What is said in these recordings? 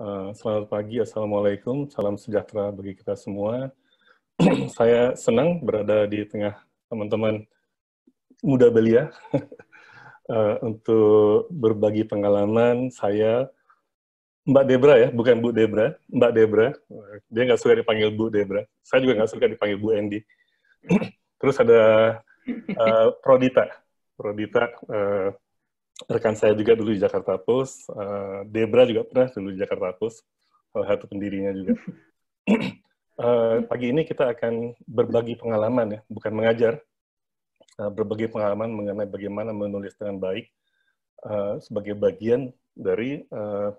Eh, selamat pagi, Assalamualaikum, salam sejahtera bagi kita semua. Saya senang berada di tengah teman-teman muda belia eh, untuk berbagi pengalaman saya Mbak Debra ya, bukan Bu Debra, Mbak Debra. Dia nggak suka dipanggil Bu Debra. Saya juga nggak suka dipanggil Bu Endi. Terus ada uh, Prodita. Prodita rekan saya juga dulu di Jakarta Post, uh, Debra juga pernah dulu di Jakarta Post, salah satu pendirinya juga. uh, pagi ini kita akan berbagi pengalaman ya, bukan mengajar, uh, berbagi pengalaman mengenai bagaimana menulis dengan baik uh, sebagai bagian dari uh,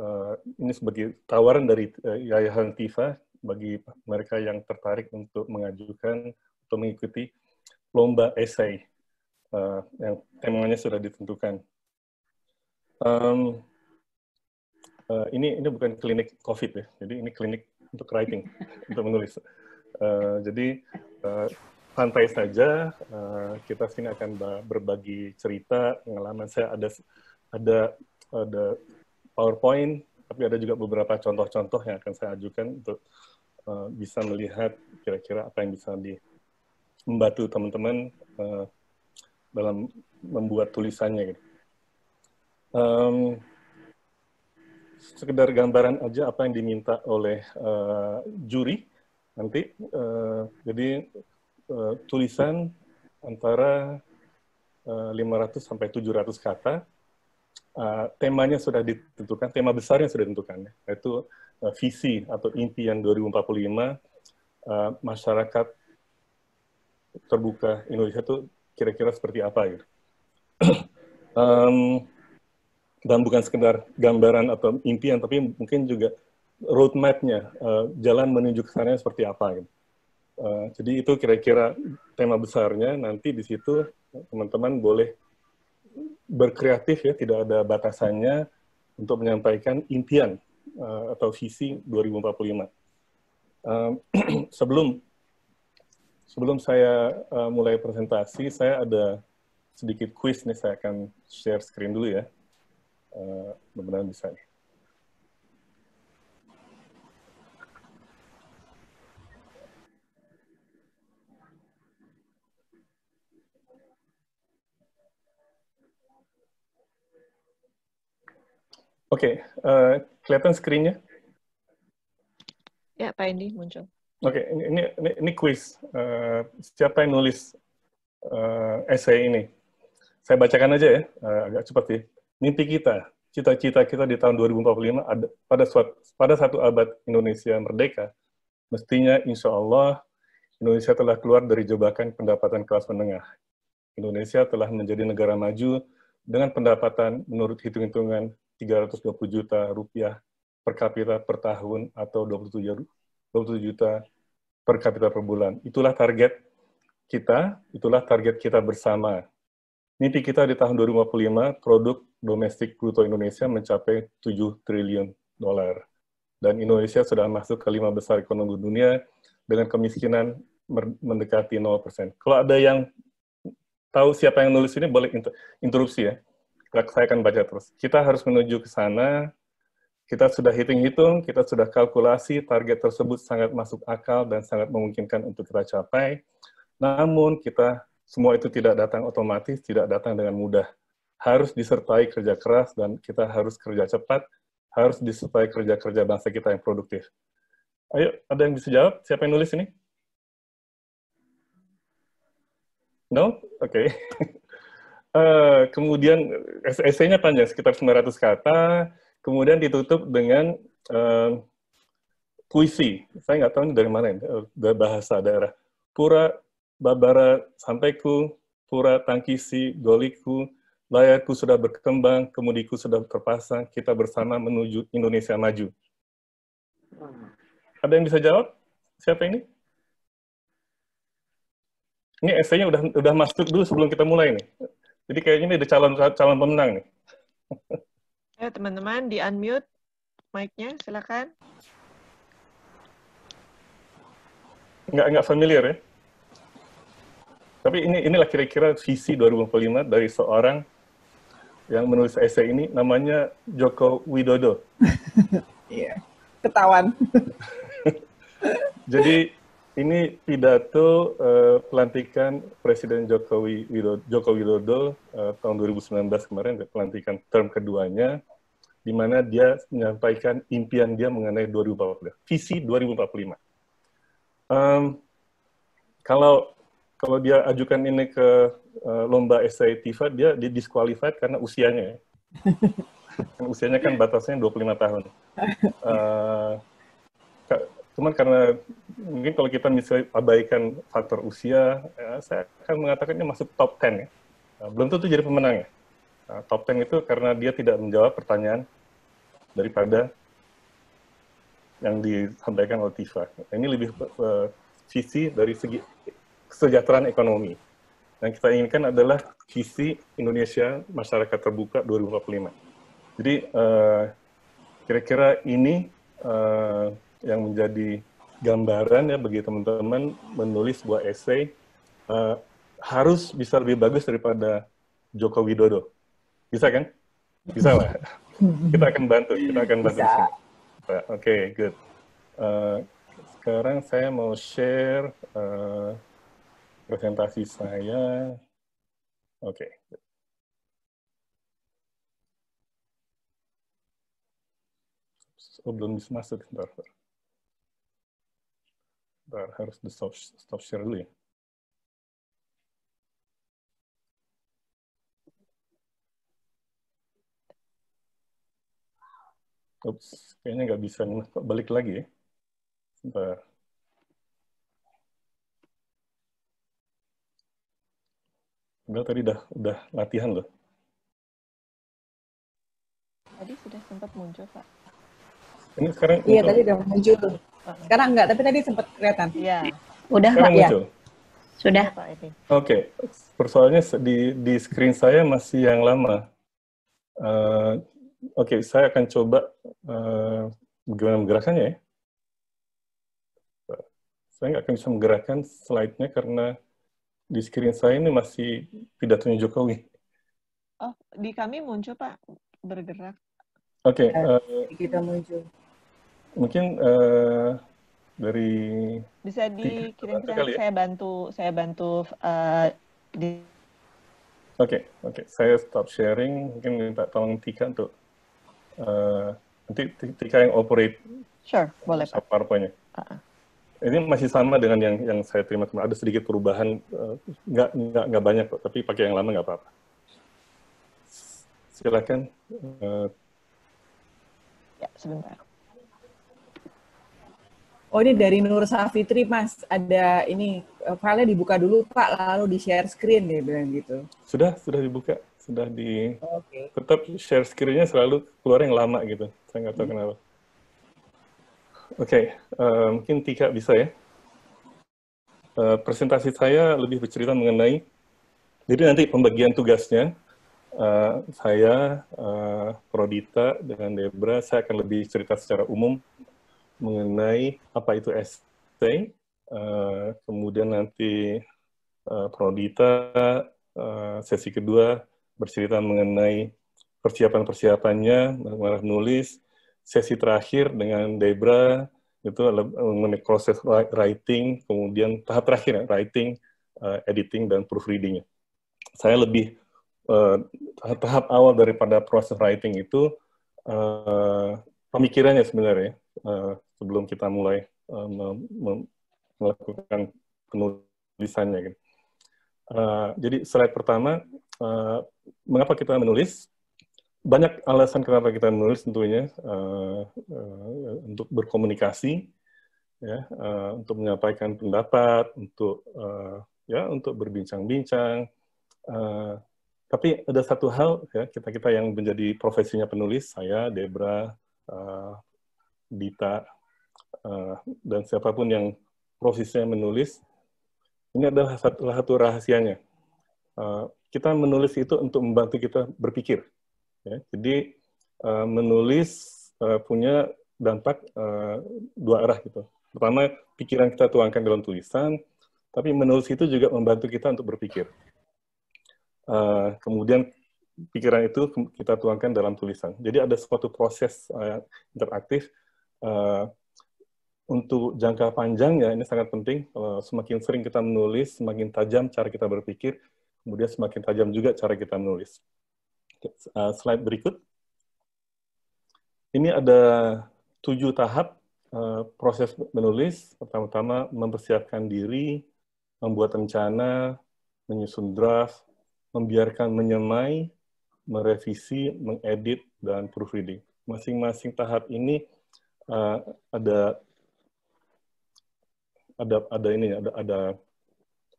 uh, ini sebagai tawaran dari uh, Yayasan Tifa bagi mereka yang tertarik untuk mengajukan atau mengikuti lomba esai uh, yang temanya sudah ditentukan. Um, uh, ini ini bukan klinik COVID ya, jadi ini klinik untuk writing, untuk menulis. Uh, jadi uh, santai saja, uh, kita sini akan berbagi cerita, pengalaman saya ada ada ada PowerPoint, tapi ada juga beberapa contoh-contoh yang akan saya ajukan untuk uh, bisa melihat kira-kira apa yang bisa di membantu teman-teman uh, dalam membuat tulisannya gitu. Um, sekedar gambaran aja apa yang diminta oleh uh, juri nanti. Uh, jadi uh, tulisan antara uh, 500 sampai 700 kata. Uh, temanya sudah ditentukan, tema besar yang sudah ditentukan, yaitu uh, visi atau impian 2045 uh, masyarakat terbuka Indonesia itu kira-kira seperti apa gitu. um, dan bukan sekedar gambaran atau impian, tapi mungkin juga roadmap-nya, uh, jalan menuju ke sana seperti apa. Gitu. Uh, jadi itu kira-kira tema besarnya, nanti di situ teman-teman boleh berkreatif ya, tidak ada batasannya untuk menyampaikan impian uh, atau visi 2045. Uh, sebelum sebelum saya uh, mulai presentasi, saya ada sedikit quiz nih. Saya akan share screen dulu ya. Uh, eh, benar mudahan bisa nih. Oke, okay, uh, eh, kelihatan screen-nya? Ya, Pak Indi muncul. Oke, okay, ini, ini ini quiz. Uh, siapa yang nulis uh, eh, esai ini? Saya bacakan aja ya, uh, agak cepat sih. Ya. Mimpi kita, cita-cita kita di tahun 2045 ada, pada suatu, pada satu abad Indonesia merdeka, mestinya insya Allah Indonesia telah keluar dari jebakan pendapatan kelas menengah. Indonesia telah menjadi negara maju dengan pendapatan menurut hitung-hitungan 320 juta rupiah per kapita per tahun atau 27 27 juta per kapita per bulan. Itulah target kita, itulah target kita bersama. Mimpi kita di tahun 2025 produk domestik bruto Indonesia mencapai 7 triliun dolar. Dan Indonesia sudah masuk ke lima besar ekonomi dunia dengan kemiskinan mendekati 0%. Kalau ada yang tahu siapa yang nulis ini, boleh interupsi ya. Saya akan baca terus. Kita harus menuju ke sana kita sudah hitung-hitung, kita sudah kalkulasi target tersebut sangat masuk akal dan sangat memungkinkan untuk kita capai. Namun kita semua itu tidak datang otomatis, tidak datang dengan mudah. Harus disertai kerja keras dan kita harus kerja cepat, harus disertai kerja-kerja bangsa kita yang produktif. Ayo, ada yang bisa jawab? Siapa yang nulis ini? No? Oke. Okay. uh, eh, kemudian, esainya panjang, sekitar 900 kata. Kemudian ditutup dengan uh, puisi. Saya nggak tahu ini dari mana, ya, bahasa daerah. Pura babara sampaiku, pura tangkisi goliku, layarku sudah berkembang, kemudiku sudah terpasang, kita bersama menuju Indonesia maju. Ada yang bisa jawab? Siapa ini? Ini esainya udah udah masuk dulu sebelum kita mulai nih. Jadi kayaknya ini ada calon calon pemenang nih. Ya, teman-teman di unmute mic-nya, silakan. Enggak enggak familiar ya. Tapi ini inilah kira-kira visi 2045 dari seorang yang menulis esai ini namanya Joko Widodo. Iya. Ketahuan. Jadi ini pidato uh, pelantikan Presiden Jokowi Widodo, Joko Widodo uh, tahun 2019 kemarin ya, pelantikan term keduanya di mana dia menyampaikan impian dia mengenai 2045, visi 2045. Um, kalau kalau dia ajukan ini ke uh, lomba essay TIFA, dia didisqualified karena usianya. Ya. Kan usianya kan batasnya 25 tahun. Uh, Cuman karena mungkin kalau kita misalnya abaikan faktor usia, ya, saya akan mengatakan ini masuk top 10 ya. Nah, belum tentu jadi pemenang ya. Nah, top 10 itu karena dia tidak menjawab pertanyaan daripada yang disampaikan oleh Tifa. Nah, ini lebih uh, dari segi kesejahteraan ekonomi. Yang kita inginkan adalah sisi Indonesia masyarakat terbuka 2045. Jadi kira eh, kira-kira ini uh, yang menjadi gambaran ya bagi teman-teman menulis sebuah esai uh, eh, harus bisa lebih bagus daripada Joko Widodo. Bisa kan? Bisa lah. kita akan bantu, kita akan bantu. Oke, okay, good. Uh, sekarang saya mau share uh, presentasi saya. Oke. Okay. Oh, belum bisa masuk. Bentar, daar harus di stop, stop share dulu ya. Ups, kayaknya nggak bisa balik lagi ya. Sebentar. Enggak tadi udah udah latihan loh. Tadi sudah sempat muncul, Pak. Ini sekarang Iya, tadi udah muncul. Sekarang enggak, tapi tadi sempat kelihatan. Iya. Udah Sekarang Pak. Ya. Sudah. Oke. Okay. Persoalannya di di screen saya masih yang lama. Uh, Oke, okay, saya akan coba uh, eh, bagaimana menggerakannya ya. Saya nggak akan bisa menggerakkan slide-nya karena di screen saya ini masih pidatonya Jokowi. Oh, di kami muncul Pak bergerak. Oke. Okay, iya, uh, eh, kita muncul mungkin uh, dari bisa dikirim ya? saya bantu saya bantu uh, di oke okay, oke okay. saya stop sharing mungkin minta tolong Tika untuk uh, nanti Tika yang operate sure boleh pak uh -uh. ini masih sama dengan yang yang saya terima kemarin ada sedikit perubahan uh, nggak nggak nggak banyak tapi pakai yang lama nggak apa-apa silakan uh, ya sebentar Oh ini dari Nur Safitri mas, ada ini eh, file dibuka dulu pak, lalu di share screen dia bilang gitu. Sudah, sudah dibuka, sudah di. Okay. Tetap share screennya selalu keluar yang lama gitu, saya nggak tahu hmm. kenapa. Oke, okay. uh, eh, mungkin Tika bisa ya. Uh, presentasi saya lebih bercerita mengenai, jadi nanti pembagian tugasnya, uh, saya, uh, Prodita, dengan Debra, saya akan lebih cerita secara umum mengenai apa itu ST, uh, eh, kemudian nanti uh, eh, Prodita uh, eh, sesi kedua bercerita mengenai persiapan-persiapannya, menulis nulis, sesi terakhir dengan Debra itu mengenai proses writing, kemudian tahap terakhir ya, writing, uh, editing, dan proofreadingnya. Saya lebih uh, tahap awal daripada proses writing itu uh, pemikirannya sebenarnya. Uh, sebelum kita mulai um, melakukan penulisannya. Gitu. Uh, jadi slide pertama, uh, mengapa kita menulis? Banyak alasan kenapa kita menulis tentunya uh, uh, untuk berkomunikasi, ya, uh, untuk menyampaikan pendapat, untuk uh, ya untuk berbincang-bincang. Uh, tapi ada satu hal ya kita kita yang menjadi profesinya penulis saya Debra uh, Dita Eh, dan siapapun yang prosesnya menulis, ini adalah satu, satu rahasianya. Uh, kita menulis itu untuk membantu kita berpikir. Ya. Jadi uh, menulis uh, punya dampak uh, dua arah gitu. Pertama, pikiran kita tuangkan dalam tulisan, tapi menulis itu juga membantu kita untuk berpikir. Uh, kemudian pikiran itu kita tuangkan dalam tulisan. Jadi ada suatu proses uh, interaktif uh, untuk jangka panjang ya ini sangat penting. semakin sering kita menulis, semakin tajam cara kita berpikir, kemudian semakin tajam juga cara kita menulis. Eh, slide berikut. Ini ada tujuh tahap eh, proses menulis. Pertama-tama mempersiapkan diri, membuat rencana, menyusun draft, membiarkan menyemai, merevisi, mengedit, dan proofreading. Masing-masing tahap ini uh, ada ada ada ini ada ada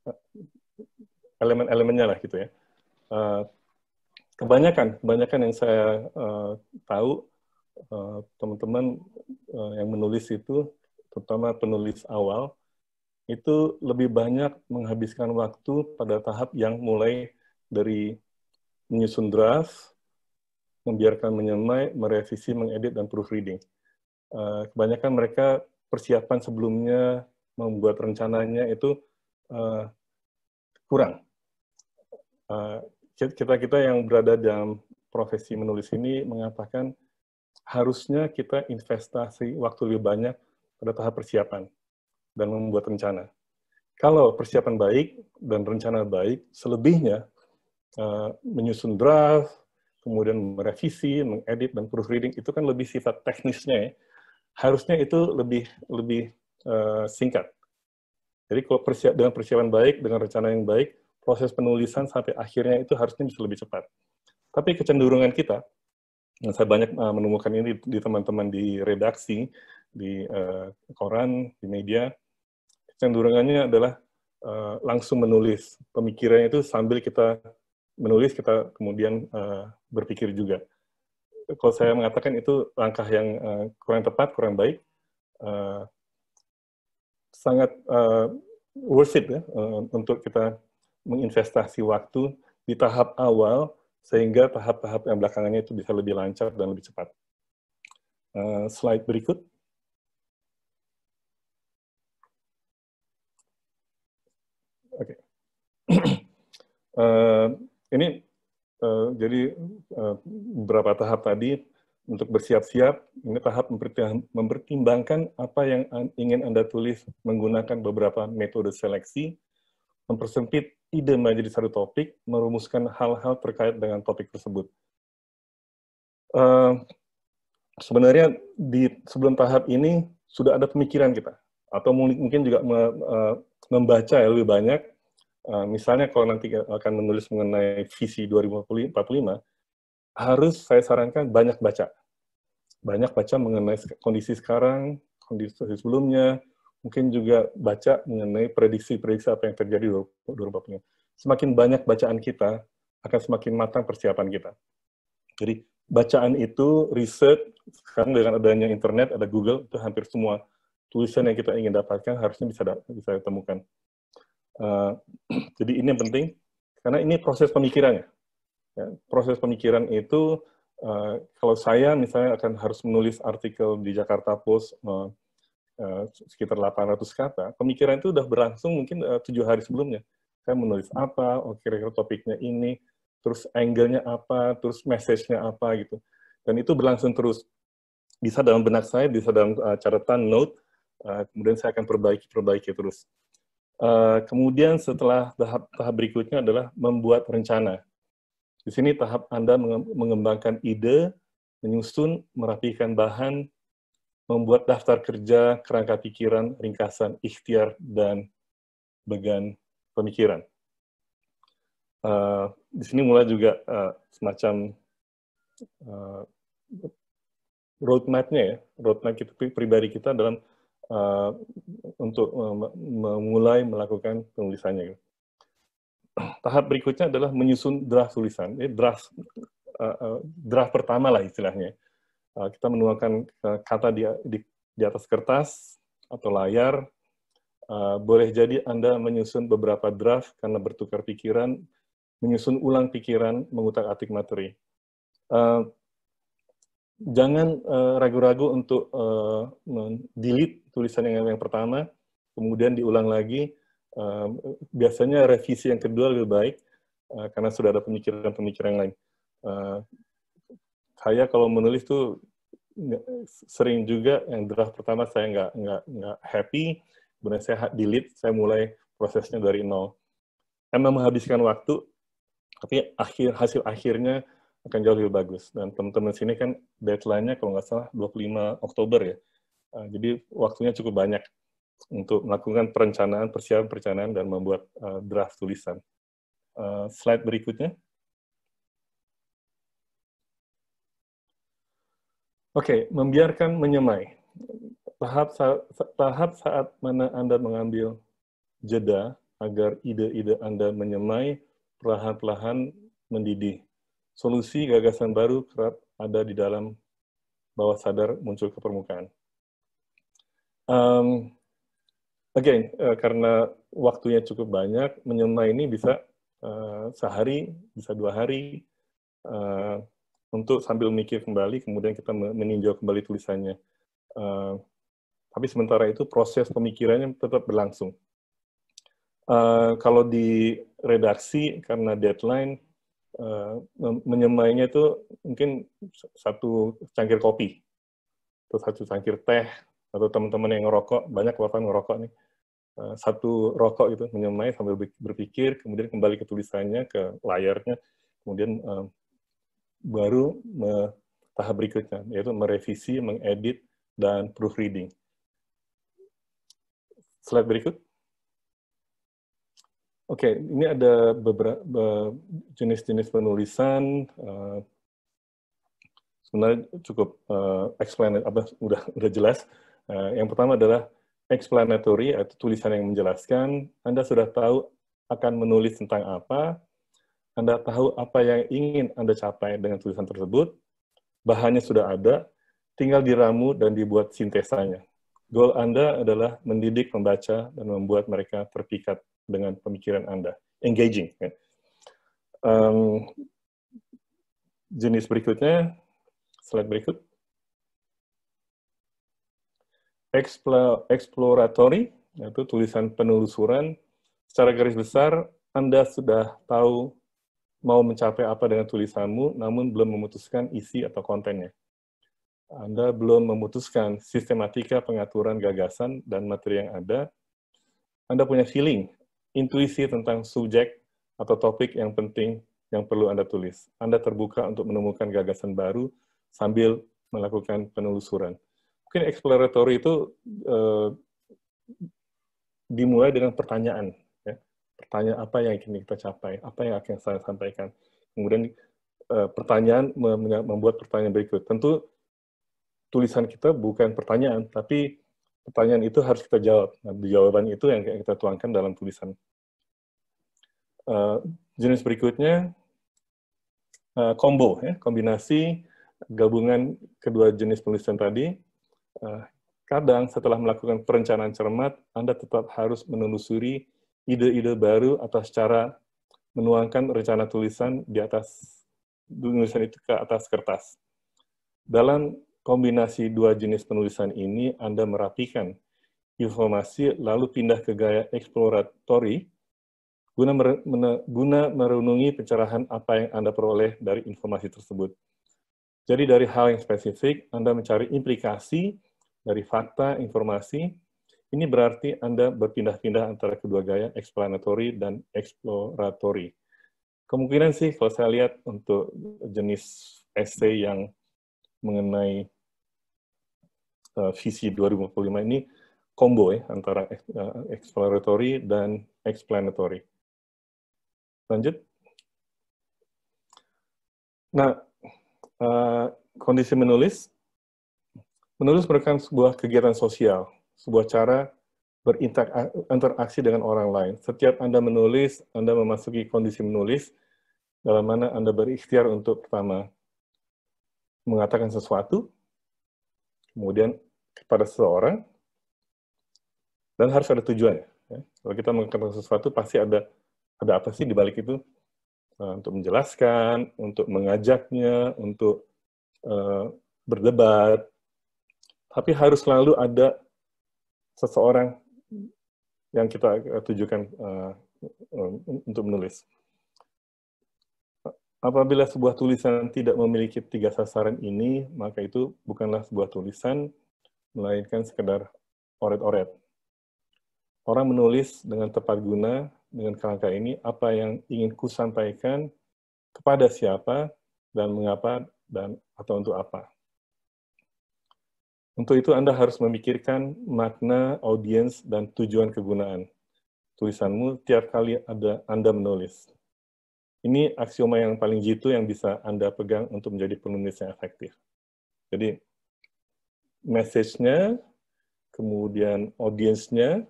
eh, elemen-elemennya lah gitu ya. Uh, kebanyakan kebanyakan yang saya uh, tahu teman teman-teman uh, yang menulis itu terutama penulis awal itu lebih banyak menghabiskan waktu pada tahap yang mulai dari menyusun draft, membiarkan menyemai, merevisi, mengedit, dan proofreading. Uh, kebanyakan mereka persiapan sebelumnya membuat rencananya itu uh, kurang. Uh, eh, kita kita yang berada dalam profesi menulis ini mengatakan harusnya kita investasi waktu lebih banyak pada tahap persiapan dan membuat rencana. Kalau persiapan baik dan rencana baik, selebihnya uh, menyusun draft, kemudian merevisi, mengedit dan proofreading itu kan lebih sifat teknisnya ya. Harusnya itu lebih lebih uh, singkat. Jadi kalau persiap, dengan persiapan baik, dengan rencana yang baik, proses penulisan sampai akhirnya itu harusnya bisa lebih cepat. Tapi kecenderungan kita, yang saya banyak uh, menemukan ini di teman-teman di redaksi, di uh, koran, di media, kecenderungannya adalah uh, langsung menulis. Pemikirannya itu sambil kita menulis, kita kemudian uh, berpikir juga. Kalau saya mengatakan itu langkah yang uh, kurang tepat, kurang baik, uh, sangat uh, worth it ya uh, untuk kita menginvestasi waktu di tahap awal sehingga tahap-tahap yang belakangannya itu bisa lebih lancar dan lebih cepat. Uh, slide berikut. Oke. uh, ini uh, jadi uh, beberapa tahap tadi untuk bersiap-siap, ini tahap mempertimbangkan apa yang ingin Anda tulis menggunakan beberapa metode seleksi, mempersempit ide menjadi satu topik, merumuskan hal-hal terkait dengan topik tersebut. Uh, sebenarnya di sebelum tahap ini sudah ada pemikiran kita, atau mungkin juga me, uh, membaca ya lebih banyak. Uh, misalnya kalau nanti akan menulis mengenai visi 2045, harus saya sarankan banyak baca banyak baca mengenai kondisi sekarang, kondisi sebelumnya, mungkin juga baca mengenai prediksi-prediksi apa yang terjadi di 2040. Semakin banyak bacaan kita, akan semakin matang persiapan kita. Jadi bacaan itu, riset, sekarang dengan adanya internet, ada Google, itu hampir semua tulisan yang kita ingin dapatkan harusnya bisa bisa ditemukan. Uh, jadi ini yang penting, karena ini proses pemikirannya. Ya, proses pemikiran itu Eh, kalau saya misalnya akan harus menulis artikel di Jakarta Post uh, uh, sekitar 800 kata, pemikiran itu sudah berlangsung mungkin tujuh hari sebelumnya. Saya menulis apa, oh kira-kira topiknya ini, terus angle-nya apa, terus message-nya apa gitu. Dan itu berlangsung terus. Bisa dalam benak saya, bisa dalam uh, catatan note, uh, kemudian saya akan perbaiki-perbaiki terus. Uh, kemudian setelah tahap, tahap berikutnya adalah membuat rencana di sini tahap Anda mengembangkan ide, menyusun, merapikan bahan, membuat daftar kerja, kerangka pikiran, ringkasan, ikhtiar, dan bagian pemikiran. Uh, di sini mulai juga uh, semacam uh, roadmap-nya ya, roadmap kita, pribadi kita dalam uh, untuk uh, memulai melakukan penulisannya. Gitu tahap berikutnya adalah menyusun draft tulisan. Eh, draft eh, draft pertama lah istilahnya. Eh, kita menuangkan eh, kata di, di di atas kertas atau layar. boleh jadi Anda menyusun beberapa draft karena bertukar pikiran, menyusun ulang pikiran, mengutak-atik materi. jangan ragu-ragu untuk uh, delete tulisan yang yang pertama, kemudian diulang lagi, biasanya revisi yang kedua lebih baik uh, karena sudah ada pemikiran-pemikiran lain. Uh, saya kalau menulis tuh sering juga yang draft pertama saya nggak nggak nggak happy, kemudian saya delete, saya mulai prosesnya dari nol. Emang menghabiskan waktu, tapi akhir hasil akhirnya akan jauh lebih bagus. Dan teman-teman sini kan deadline-nya kalau nggak salah 25 Oktober ya. Eh, jadi waktunya cukup banyak untuk melakukan perencanaan, persiapan perencanaan, dan membuat uh, draft tulisan. Uh, slide berikutnya. Oke, okay, membiarkan menyemai. Tahap saat, tahap saat mana Anda mengambil jeda agar ide-ide Anda menyemai perlahan-lahan mendidih. Solusi gagasan baru kerap ada di dalam bawah sadar muncul ke permukaan. Um, Oke, uh, karena waktunya cukup banyak menyemai ini bisa uh, sehari bisa dua hari uh, untuk sambil mikir kembali kemudian kita meninjau kembali tulisannya uh, tapi sementara itu proses pemikirannya tetap berlangsung uh, kalau di redaksi karena deadline uh, menyemainya itu mungkin satu cangkir kopi atau satu cangkir teh atau teman-teman yang ngerokok banyak wartawan ngerokok nih eh, satu rokok gitu menyemai sambil berpikir kemudian kembali ke tulisannya ke layarnya kemudian eh, baru tahap berikutnya yaitu merevisi mengedit dan proofreading slide berikut oke okay, ini ada beberapa jenis-jenis penulisan eh, sebenarnya cukup uh, explain apa udah udah jelas Eh, yang pertama adalah explanatory atau tulisan yang menjelaskan. Anda sudah tahu akan menulis tentang apa, Anda tahu apa yang ingin Anda capai dengan tulisan tersebut, bahannya sudah ada, tinggal diramu dan dibuat sintesanya. Goal Anda adalah mendidik pembaca dan membuat mereka terpikat dengan pemikiran Anda. Engaging. Um, jenis berikutnya, slide berikut exploratory, yaitu tulisan penelusuran, secara garis besar Anda sudah tahu mau mencapai apa dengan tulisanmu, namun belum memutuskan isi atau kontennya. Anda belum memutuskan sistematika pengaturan gagasan dan materi yang ada. Anda punya feeling, intuisi tentang subjek atau topik yang penting yang perlu Anda tulis. Anda terbuka untuk menemukan gagasan baru sambil melakukan penelusuran mungkin exploratory itu uh, dimulai dengan pertanyaan. Ya. Pertanyaan apa yang ingin kita capai, apa yang akan saya sampaikan. Kemudian uh, pertanyaan membuat pertanyaan berikut. Tentu tulisan kita bukan pertanyaan, tapi pertanyaan itu harus kita jawab. Nah, jawaban itu yang kita tuangkan dalam tulisan. Uh, jenis berikutnya, uh, combo, ya, kombinasi gabungan kedua jenis penulisan tadi, Eh, kadang setelah melakukan perencanaan cermat, Anda tetap harus menelusuri ide-ide baru atau secara menuangkan rencana tulisan di atas tulisan itu ke atas kertas. Dalam kombinasi dua jenis penulisan ini, Anda merapikan informasi lalu pindah ke gaya eksploratori guna, guna merenungi pencerahan apa yang Anda peroleh dari informasi tersebut. Jadi dari hal yang spesifik, Anda mencari implikasi dari fakta, informasi, ini berarti Anda berpindah-pindah antara kedua gaya, explanatory dan exploratory. Kemungkinan sih kalau saya lihat untuk jenis essay yang mengenai uh, visi 2045 ini, combo ya, antara uh, eh, exploratory dan explanatory. Lanjut. Nah, uh, kondisi menulis. Menulis merupakan sebuah kegiatan sosial, sebuah cara berinteraksi dengan orang lain. Setiap Anda menulis, Anda memasuki kondisi menulis, dalam mana Anda berikhtiar untuk pertama mengatakan sesuatu, kemudian kepada seseorang, dan harus ada tujuannya. Ya. Kalau kita mengatakan sesuatu, pasti ada ada apa sih di balik itu? Eh, untuk menjelaskan, untuk mengajaknya, untuk uh, berdebat. Tapi harus selalu ada seseorang yang kita eh, tujukan uh, untuk menulis. Apabila sebuah tulisan tidak memiliki tiga sasaran ini, maka itu bukanlah sebuah tulisan, melainkan sekedar oret-oret. Orang menulis dengan tepat guna dengan kerangka ini apa yang ingin ku sampaikan kepada siapa dan mengapa dan atau untuk apa. Untuk itu Anda harus memikirkan makna, audiens, dan tujuan kegunaan. Tulisanmu tiap kali ada Anda menulis. Ini aksioma yang paling jitu yang bisa Anda pegang untuk menjadi penulis yang efektif. Jadi, message-nya, kemudian audiensnya,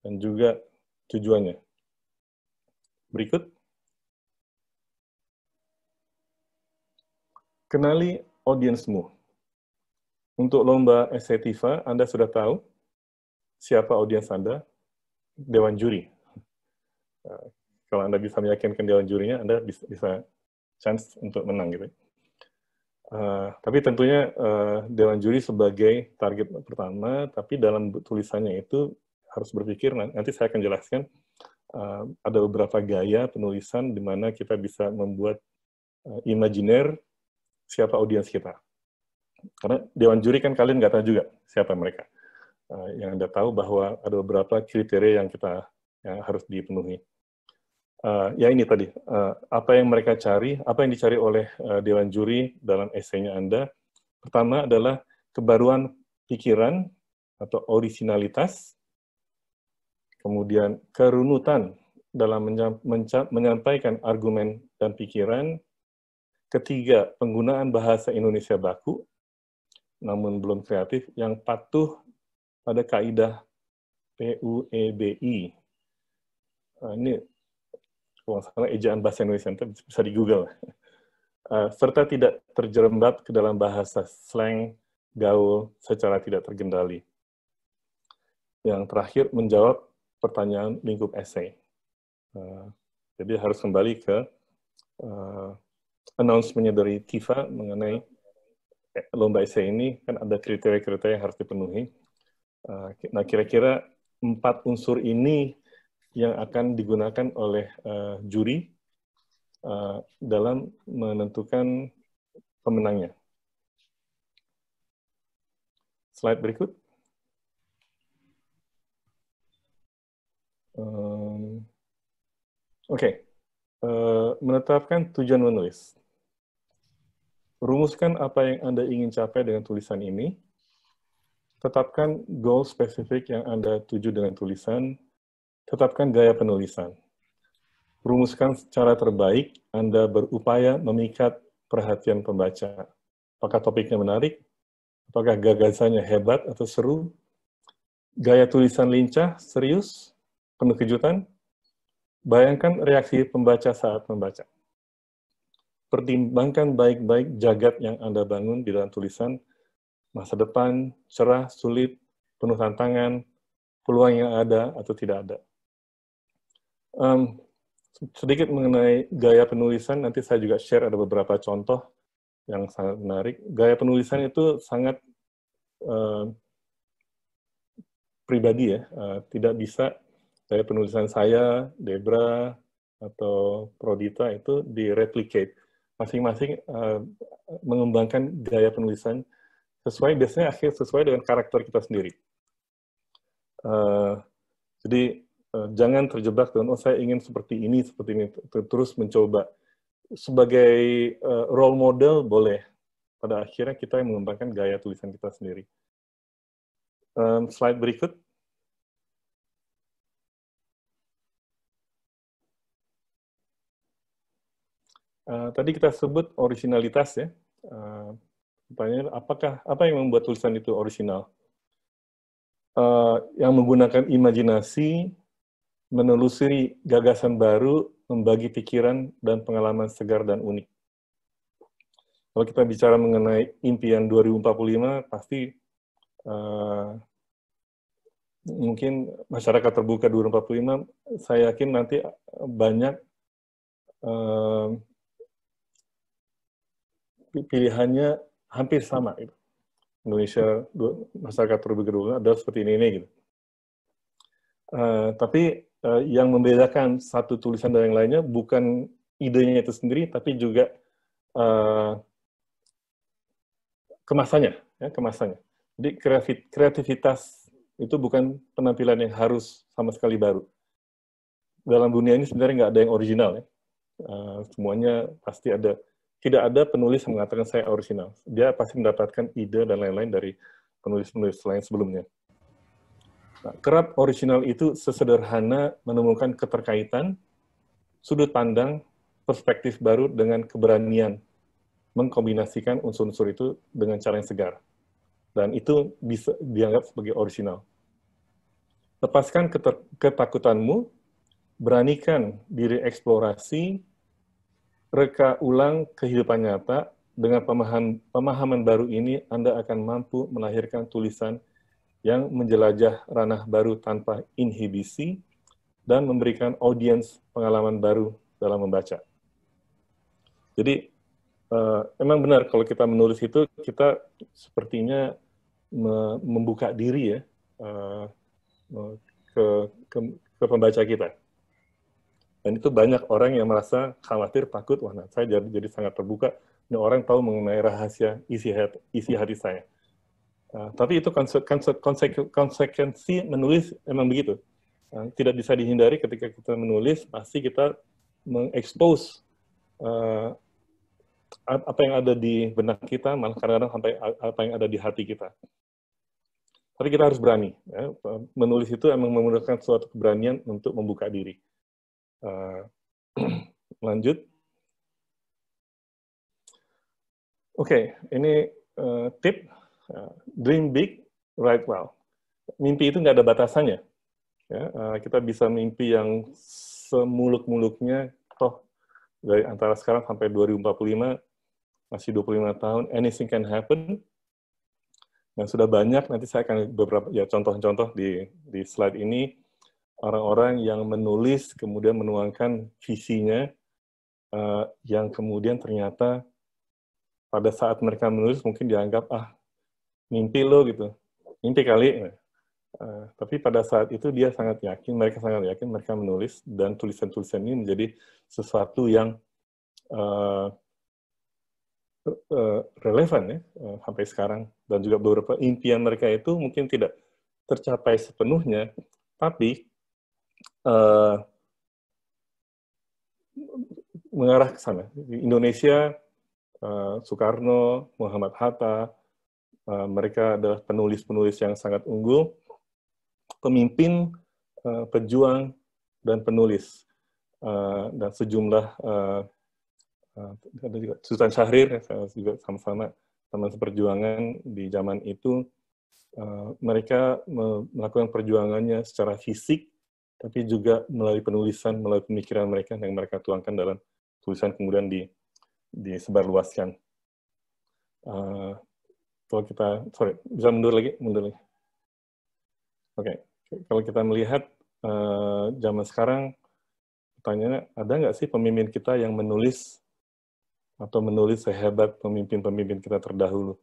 dan juga tujuannya. Berikut. Kenali audiensmu. Untuk lomba tifa Anda sudah tahu siapa audiens Anda, dewan juri. Eh, kalau Anda bisa meyakinkan dewan jurinya, Anda bisa, chance untuk menang gitu. Uh, tapi tentunya uh, dewan juri sebagai target pertama, tapi dalam tulisannya itu harus berpikir nanti saya akan jelaskan Eh, ada beberapa gaya penulisan di mana kita bisa membuat uh, imajiner siapa audiens kita. Karena dewan juri kan kalian nggak tahu juga siapa mereka. Uh, yang anda tahu bahwa ada beberapa kriteria yang kita yang harus dipenuhi. Uh, ya ini tadi uh, apa yang mereka cari, apa yang dicari oleh uh, dewan juri dalam esainya anda. Pertama adalah kebaruan pikiran atau originalitas kemudian kerunutan dalam menyampaikan argumen dan pikiran, ketiga, penggunaan bahasa Indonesia baku, namun belum kreatif, yang patuh pada kaidah PUEBI. Ah, ini kalau salah ejaan bahasa Indonesia, bisa di Google. Ah, serta tidak terjerembab ke dalam bahasa slang, gaul, secara tidak tergendali. Yang terakhir, menjawab pertanyaan lingkup esai. Uh, eh, jadi harus kembali ke uh, eh, announcement-nya dari Tifa mengenai eh, lomba esai ini kan ada kriteria-kriteria yang harus dipenuhi. Uh, nah kira-kira empat unsur ini yang akan digunakan oleh uh, juri uh, dalam menentukan pemenangnya. Slide berikut. Um, Oke, okay. uh, eh, menetapkan tujuan menulis. Rumuskan apa yang Anda ingin capai dengan tulisan ini. Tetapkan goal spesifik yang Anda tuju dengan tulisan. Tetapkan gaya penulisan. Rumuskan secara terbaik Anda berupaya memikat perhatian pembaca. Apakah topiknya menarik? Apakah gagasannya hebat atau seru? Gaya tulisan lincah, serius, penuh kejutan, bayangkan reaksi pembaca saat membaca. Pertimbangkan baik-baik jagat yang Anda bangun di dalam tulisan masa depan, cerah, sulit, penuh tantangan, peluang yang ada atau tidak ada. Um, sedikit mengenai gaya penulisan, nanti saya juga share ada beberapa contoh yang sangat menarik. Gaya penulisan itu sangat uh, pribadi ya, uh, tidak bisa saya penulisan saya, Debra, atau Prodita itu direplicate. Masing-masing uh, mengembangkan gaya penulisan sesuai, biasanya akhir sesuai dengan karakter kita sendiri. Uh, jadi uh, jangan terjebak dengan, oh saya ingin seperti ini, seperti ini, terus mencoba. Sebagai uh, role model boleh, pada akhirnya kita yang mengembangkan gaya tulisan kita sendiri. Um, slide berikut. Eh, tadi kita sebut originalitas ya. Uh, pertanyaan apakah apa yang membuat tulisan itu original? Uh, yang menggunakan imajinasi, menelusuri gagasan baru, membagi pikiran dan pengalaman segar dan unik. Kalau kita bicara mengenai impian 2045, pasti uh, mungkin masyarakat terbuka 2045, saya yakin nanti banyak pilihannya hampir sama. Gitu. Indonesia masyarakat terlebih dahulu adalah seperti ini ini gitu. Uh, tapi uh, yang membedakan satu tulisan dari yang lainnya bukan idenya itu sendiri, tapi juga uh, kemasannya, ya, kemasannya. Jadi kreativitas itu bukan penampilan yang harus sama sekali baru. Dalam dunia ini sebenarnya nggak ada yang original ya. Uh, semuanya pasti ada tidak ada penulis yang mengatakan saya original. Dia pasti mendapatkan ide dan lain-lain dari penulis-penulis lain sebelumnya. Nah, kerap original itu sesederhana menemukan keterkaitan, sudut pandang, perspektif baru dengan keberanian mengkombinasikan unsur-unsur itu dengan cara yang segar. Dan itu bisa dianggap sebagai original. Lepaskan ketakutanmu, beranikan diri eksplorasi, reka ulang kehidupan nyata dengan pemahaman, pemahaman baru ini, Anda akan mampu melahirkan tulisan yang menjelajah ranah baru tanpa inhibisi dan memberikan audiens pengalaman baru dalam membaca. Jadi, uh, emang benar kalau kita menulis itu, kita sepertinya me membuka diri ya uh, ke, ke, ke pembaca kita. Dan itu banyak orang yang merasa khawatir, takut, wah saya jadi, jadi sangat terbuka, ini orang tahu mengenai rahasia isi hati, isi hati saya. Uh, tapi itu konse konsekuensi menulis emang begitu. Uh, tidak bisa dihindari ketika kita menulis, pasti kita mengekspos uh, apa yang ada di benak kita, malah kadang-kadang sampai apa yang ada di hati kita. Tapi kita harus berani. Ya. Menulis itu emang memerlukan suatu keberanian untuk membuka diri. Eh, lanjut. Oke, okay, ini uh, tip. Eh, dream big, write well. Mimpi itu nggak ada batasannya. Ya, uh, kita bisa mimpi yang semuluk-muluknya, toh dari antara sekarang sampai 2045, masih 25 tahun, anything can happen. Dan sudah banyak, nanti saya akan beberapa ya contoh-contoh di, di slide ini, orang-orang yang menulis kemudian menuangkan visinya uh, yang kemudian ternyata pada saat mereka menulis mungkin dianggap ah mimpi lo gitu mimpi kali uh, tapi pada saat itu dia sangat yakin mereka sangat yakin mereka menulis dan tulisan-tulisan ini menjadi sesuatu yang uh, relevan ya sampai sekarang dan juga beberapa impian mereka itu mungkin tidak tercapai sepenuhnya tapi Eh, mengarah ke sana. Di Indonesia, uh, Soekarno, Muhammad Hatta, uh, mereka adalah penulis-penulis yang sangat unggul, pemimpin, uh, pejuang, dan penulis. Uh, dan sejumlah uh, ada juga Sultan Syahrir ya, juga sama-sama teman seperjuangan di zaman itu uh, mereka melakukan perjuangannya secara fisik tapi juga melalui penulisan, melalui pemikiran mereka yang mereka tuangkan dalam tulisan kemudian di disebarluaskan. Uh, eh, kalau kita, sorry, bisa mundur lagi, mundur lagi. Oke, okay. kalau kita melihat uh, zaman sekarang, pertanyaannya ada nggak sih pemimpin kita yang menulis atau menulis sehebat pemimpin-pemimpin kita terdahulu?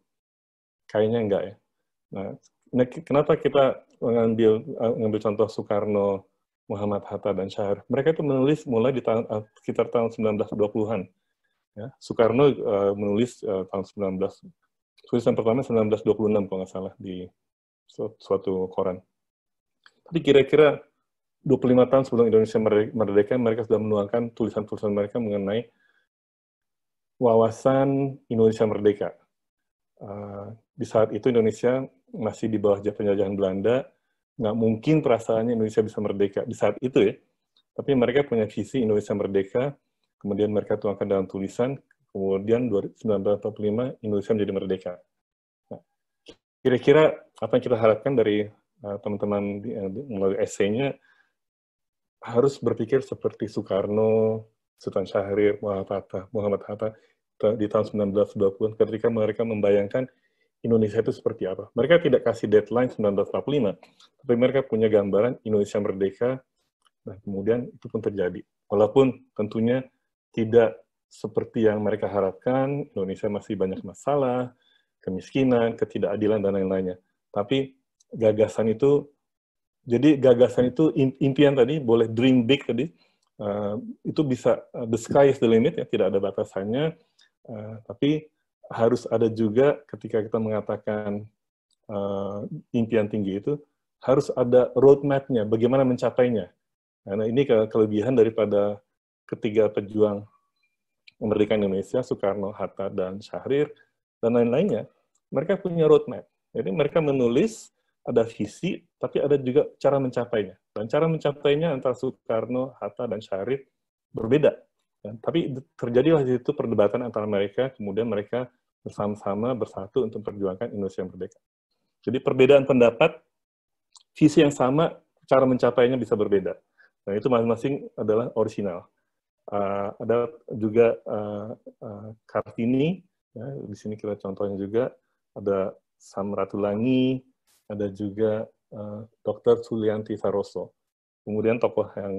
Kayaknya enggak ya. Nah, kenapa kita mengambil eh, mengambil contoh Soekarno Muhammad Hatta dan Syahrir, Mereka itu menulis mulai di tahun, eh, sekitar tahun 1920-an. Ya, Soekarno uh, menulis uh, tahun 19 tulisan pertama 1926 kalau nggak salah di suatu koran. Tapi kira-kira 25 tahun sebelum Indonesia merdeka, mereka sudah menuangkan tulisan-tulisan mereka mengenai wawasan Indonesia merdeka. Uh, di saat itu Indonesia masih di bawah penjajahan Belanda, nggak mungkin perasaannya Indonesia bisa merdeka di saat itu ya. Tapi mereka punya visi Indonesia merdeka, kemudian mereka tuangkan dalam tulisan, kemudian 1945 Indonesia menjadi merdeka. Nah, kira-kira nah, apa yang kita harapkan dari eh, teman-teman uh, melalui esainya harus berpikir seperti Soekarno, Sultan Syahrir, Muhammad Hatta, Muhammad Hatta di tahun 1920 ketika mereka membayangkan Indonesia itu seperti apa. Mereka tidak kasih deadline 1945, tapi mereka punya gambaran Indonesia merdeka, nah kemudian itu pun terjadi. Walaupun tentunya tidak seperti yang mereka harapkan, Indonesia masih banyak masalah, kemiskinan, ketidakadilan, dan lain-lainnya. Tapi gagasan itu, jadi gagasan itu impian tadi, boleh dream big tadi, eh, itu bisa, eh, the sky is the limit, ya, tidak ada batasannya, eh, tapi harus ada juga ketika kita mengatakan uh, impian tinggi itu harus ada roadmapnya, bagaimana mencapainya. Karena ini ke kelebihan daripada ketiga pejuang kemerdekaan Indonesia, Soekarno, Hatta, dan Syahrir, dan lain-lainnya. Mereka punya roadmap. Jadi mereka menulis, ada visi, tapi ada juga cara mencapainya. Dan cara mencapainya antara Soekarno, Hatta, dan Syahrir berbeda. Ya, tapi terjadilah di situ perdebatan antara mereka, kemudian mereka bersama-sama bersatu untuk memperjuangkan Indonesia yang merdeka. Jadi perbedaan pendapat, visi yang sama, cara mencapainya bisa berbeda. Nah itu masing-masing adalah orisinal. Uh, ada juga uh, uh, Kartini, ya, di sini kita contohnya juga, ada Samratulangi, ada juga uh, Dr. Sulianti Saroso. Kemudian tokoh yang,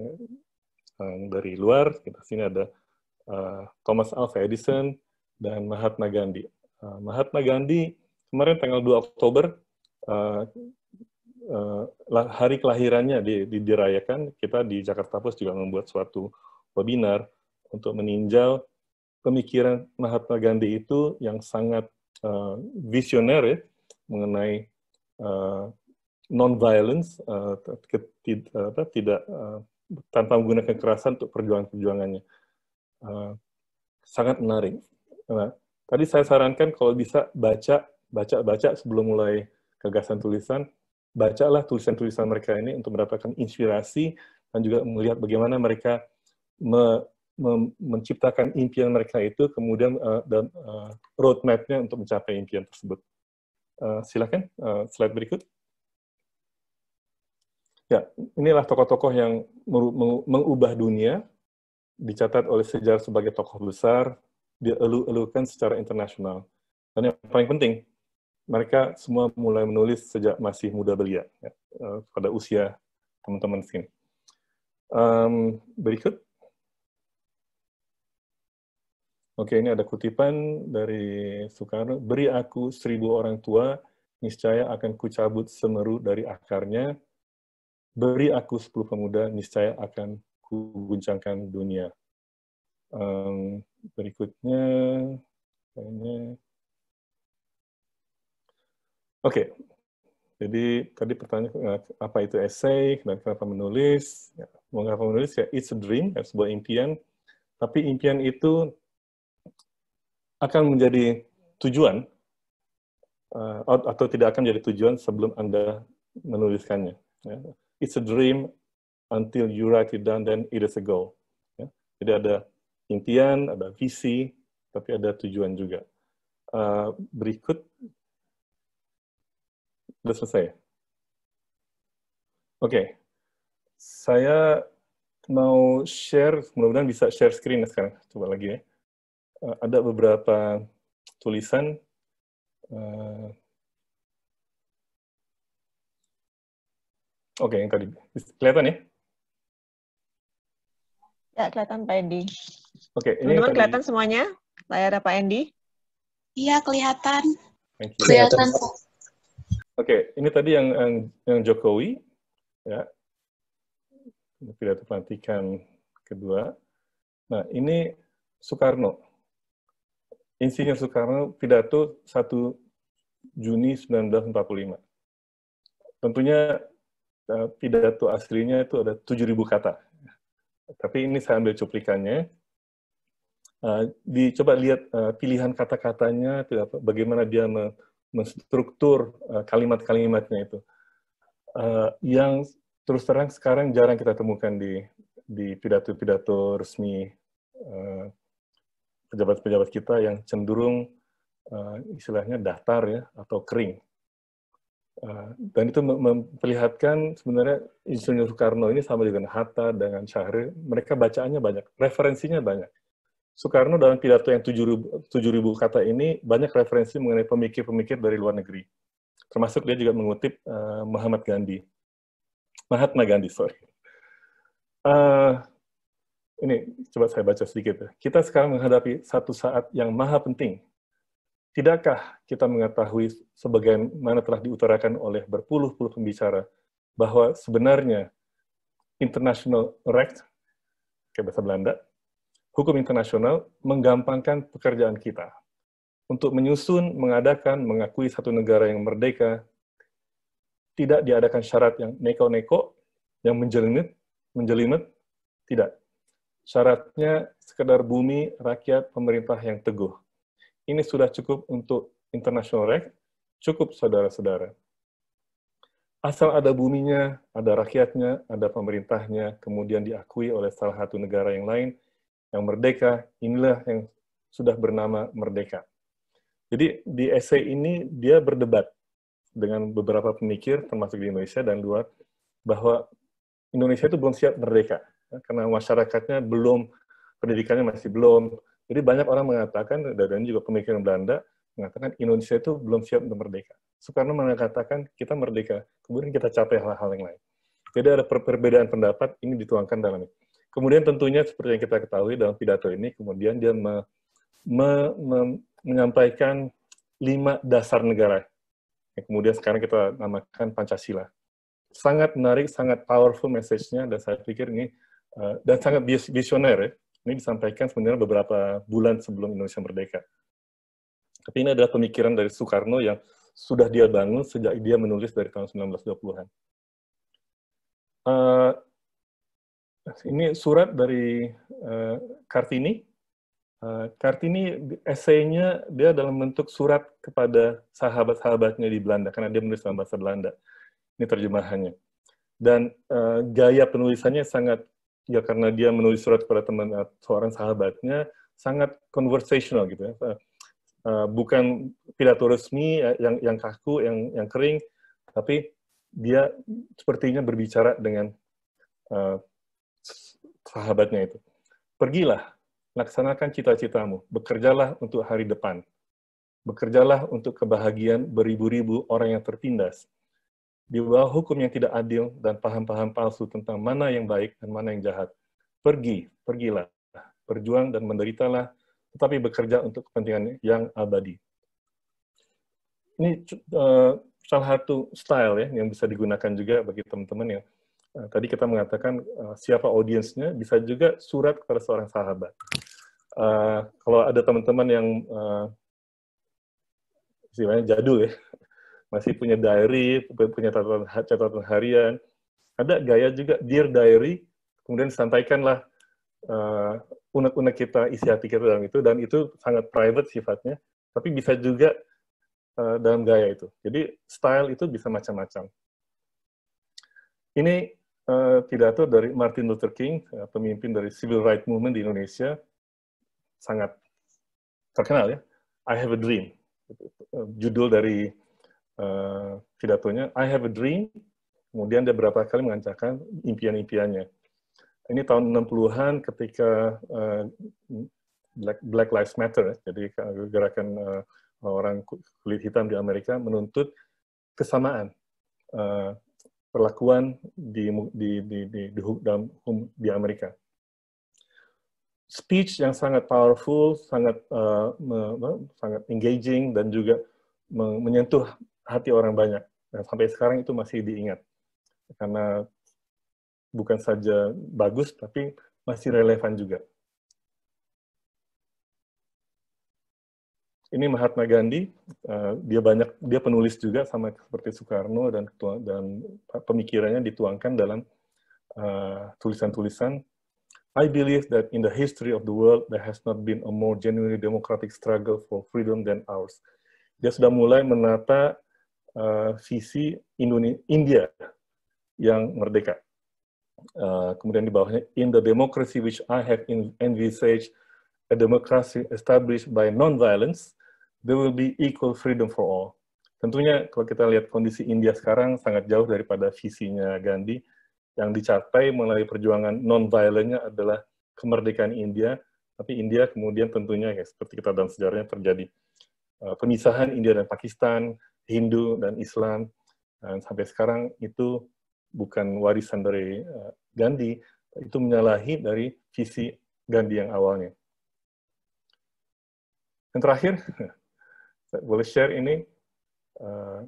yang dari luar, kita sini ada uh, Thomas Alva Edison, dan Mahatma Gandhi. Uh, Mahatma Gandhi kemarin tanggal 2 Oktober uh, uh, hari kelahirannya di, di, dirayakan. Kita di Jakarta Post juga membuat suatu webinar untuk meninjau pemikiran Mahatma Gandhi itu yang sangat uh, visioner ya, mengenai uh, non-violence, uh, tid, apa, tidak uh, tanpa menggunakan kekerasan untuk perjuangan-perjuangannya. Uh, sangat menarik. Nah, tadi saya sarankan kalau bisa baca, baca, baca sebelum mulai gagasan tulisan, bacalah tulisan-tulisan mereka ini untuk mendapatkan inspirasi dan juga melihat bagaimana mereka me, me, menciptakan impian mereka itu, kemudian uh, dan uh, roadmap-nya untuk mencapai impian tersebut. Uh, silakan uh, slide berikut. Ya, inilah tokoh-tokoh yang mengubah dunia, dicatat oleh sejarah sebagai tokoh besar, dielu-elukan secara internasional. Dan yang paling penting, mereka semua mulai menulis sejak masih muda belia, ya, eh, pada usia teman-teman sini. Um, berikut. Oke, ini ada kutipan dari Soekarno. Beri aku seribu orang tua, niscaya akan kucabut semeru dari akarnya. Beri aku sepuluh pemuda, niscaya akan kuguncangkan dunia berikutnya kayaknya oke okay. jadi tadi pertanyaan eh, apa itu essay dan kenapa menulis ya, mengapa menulis ya it's a dream ya, sebuah impian tapi impian itu akan menjadi tujuan eh, atau tidak akan menjadi tujuan sebelum anda menuliskannya ya. it's a dream until you write it down then it is a goal ya. jadi ada impian, ada visi, tapi ada tujuan juga. Uh, berikut, sudah selesai. Ya? Oke, okay. saya mau share, mudah-mudahan bisa share screen ya sekarang. Coba lagi ya. Uh, ada beberapa tulisan. Uh, Oke, okay, yang tadi. Kelihatan ya? Tidak kelihatan Pak Endi. Oke, okay, ini Teman -teman kelihatan di... semuanya? Layar Pak Endi? Iya, kelihatan. Kelihatan. Oke, okay, ini tadi yang, yang, yang Jokowi ya. Pidato pelantikan kedua. Nah, ini Soekarno. Insinyur Soekarno pidato 1 Juni 1945. Tentunya eh, pidato aslinya itu ada 7.000 kata tapi ini saya ambil cuplikannya. Uh, eh, dicoba lihat uh, pilihan kata-katanya, bagaimana dia menstruktur uh, kalimat-kalimatnya itu. Uh, yang terus terang sekarang jarang kita temukan di di pidato-pidato resmi pejabat pejabat-pejabat kita yang cenderung uh, istilahnya datar ya atau kering. Eh, dan itu memperlihatkan sebenarnya Insinyur Soekarno ini sama dengan Hatta, dengan Syahrir, mereka bacaannya banyak, referensinya banyak. Soekarno dalam pidato yang 7.000 kata ini banyak referensi mengenai pemikir-pemikir dari luar negeri. Termasuk dia juga mengutip uh, Muhammad Gandhi. Mahatma Gandhi, sorry. Uh, ini coba saya baca sedikit ya. Kita sekarang menghadapi satu saat yang maha penting Tidakkah kita mengetahui sebagaimana telah diutarakan oleh berpuluh-puluh pembicara bahwa sebenarnya international right, kayak bahasa Belanda, hukum internasional menggampangkan pekerjaan kita untuk menyusun, mengadakan, mengakui satu negara yang merdeka, tidak diadakan syarat yang neko-neko, yang menjelimet menjelimet, tidak. Syaratnya sekedar bumi, rakyat, pemerintah yang teguh ini sudah cukup untuk international rec cukup saudara-saudara. Asal ada buminya, ada rakyatnya, ada pemerintahnya, kemudian diakui oleh salah satu negara yang lain yang merdeka, inilah yang sudah bernama merdeka. Jadi di essay ini dia berdebat dengan beberapa pemikir termasuk di Indonesia dan luar bahwa Indonesia itu belum siap merdeka ya, karena masyarakatnya belum pendidikannya masih belum jadi banyak orang mengatakan, dan juga pemikiran Belanda, mengatakan Indonesia itu belum siap untuk merdeka. Soekarno mengatakan kita merdeka, kemudian kita capai hal-hal yang lain. Jadi ada per perbedaan pendapat, ini dituangkan dalam ini. Kemudian tentunya seperti yang kita ketahui dalam pidato ini, kemudian dia me, me, me, menyampaikan lima dasar negara. Yang kemudian sekarang kita namakan Pancasila. Sangat menarik, sangat powerful message-nya, dan saya pikir ini, uh, dan sangat visioner ya, ini disampaikan sebenarnya beberapa bulan sebelum Indonesia merdeka. Tapi ini adalah pemikiran dari Soekarno yang sudah dia bangun sejak dia menulis dari tahun 1920-an. Uh, eh, ini surat dari uh, Kartini. Uh, Kartini esainya dia dalam bentuk surat kepada sahabat-sahabatnya di Belanda karena dia menulis dalam bahasa Belanda. Ini terjemahannya. Dan uh, gaya penulisannya sangat ya karena dia menulis surat kepada teman eh, seorang sahabatnya sangat conversational gitu ya. Eh, eh, bukan pidato resmi yang yang kaku, yang yang kering, tapi dia sepertinya berbicara dengan uh, sahabatnya itu. Pergilah, laksanakan cita-citamu, bekerjalah untuk hari depan, bekerjalah untuk kebahagiaan beribu-ribu orang yang tertindas, di bawah hukum yang tidak adil dan paham-paham palsu tentang mana yang baik dan mana yang jahat. Pergi, pergilah, berjuang dan menderitalah, tetapi bekerja untuk kepentingan yang abadi. Ini uh, salah satu style ya yang bisa digunakan juga bagi teman-teman yang uh, tadi kita mengatakan uh, siapa audiensnya bisa juga surat kepada seorang sahabat. Uh, kalau ada teman-teman yang uh, jadul ya, masih punya diary, punya catatan, catatan harian. Ada gaya juga, dear diary, kemudian sampaikanlah uh, eh, unek-unek kita, isi hati kita dalam itu, dan itu sangat private sifatnya, tapi bisa juga uh, dalam gaya itu. Jadi style itu bisa macam-macam. Ini uh, pidato dari Martin Luther King, pemimpin dari Civil Rights Movement di Indonesia, sangat terkenal ya. I Have a Dream, judul dari uh, pidatonya I have a dream kemudian dia berapa kali mengancahkan impian-impiannya ini tahun 60-an ketika uh, Black, Black Lives Matter ya. jadi gerakan uh, orang kulit hitam di Amerika menuntut kesamaan uh, perlakuan di di di di, di, dalam di Amerika speech yang sangat powerful, sangat uh, me, sangat engaging dan juga menyentuh hati orang banyak. Nah, sampai sekarang itu masih diingat. Karena bukan saja bagus, tapi masih relevan juga. Ini Mahatma Gandhi, eh, dia banyak dia penulis juga sama seperti Soekarno dan dan pemikirannya dituangkan dalam eh, tulisan-tulisan uh, I believe that in the history of the world there has not been a more genuinely democratic struggle for freedom than ours. Dia sudah mulai menata uh, eh, sisi Indonesia, India yang merdeka. Uh, kemudian di bawahnya, in the democracy which I have envisaged, a democracy established by non-violence, there will be equal freedom for all. Tentunya kalau kita lihat kondisi India sekarang sangat jauh daripada visinya Gandhi, yang dicapai melalui perjuangan non-violentnya adalah kemerdekaan India, tapi India kemudian tentunya ya, seperti kita dalam sejarahnya terjadi eh, pemisahan India dan Pakistan, Hindu dan Islam dan sampai sekarang itu bukan warisan dari eh, Gandhi itu menyalahi dari visi Gandhi yang awalnya. Yang terakhir, saya boleh share ini. Eh,